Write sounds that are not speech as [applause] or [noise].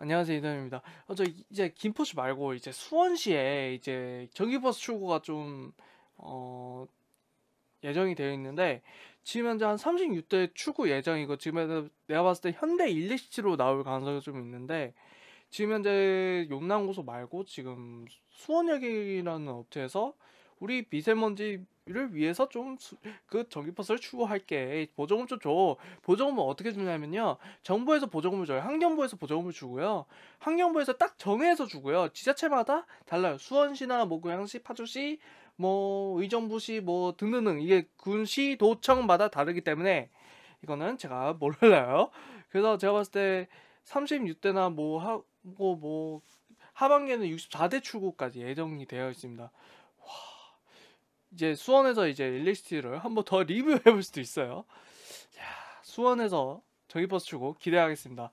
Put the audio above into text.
안녕하세요 이도현입니다. 어, 저 이제 김포시 말고 이제 수원시에 이제 전기버스 출구가좀 어, 예정이 되어 있는데 지금 현재 한 36대 출구 예정이고 지금 내가 봤을 때 현대 일리시티로 나올 가능성이 좀 있는데 지금 현재 용남고소 말고 지금 수원역이라는 업체에서 우리 미세먼지를 위해서 좀 그 전기버스를 추구할게. 보조금 좀 줘. 보조금은 어떻게 주냐면요. 정부에서 보조금을 줘요. 환경부에서 보조금을 주고요. 환경부에서 딱 정해서 주고요. 지자체마다 달라요. 수원시나 뭐 고양시, 파주시, 뭐 의정부시 뭐 등등등 이게 군시 도청마다 다르기 때문에 이거는 제가 [laughs] 몰라요. 그래서 제가 봤을 때 36대나 뭐 하고 뭐, 뭐 하반기에는 64대 출구까지 예정이 되어 있습니다. 이제 수원에서 이제 일리시티를 한 번 더 리뷰해 볼 수도 있어요. 자, 수원에서 전기버스 출고 기대하겠습니다.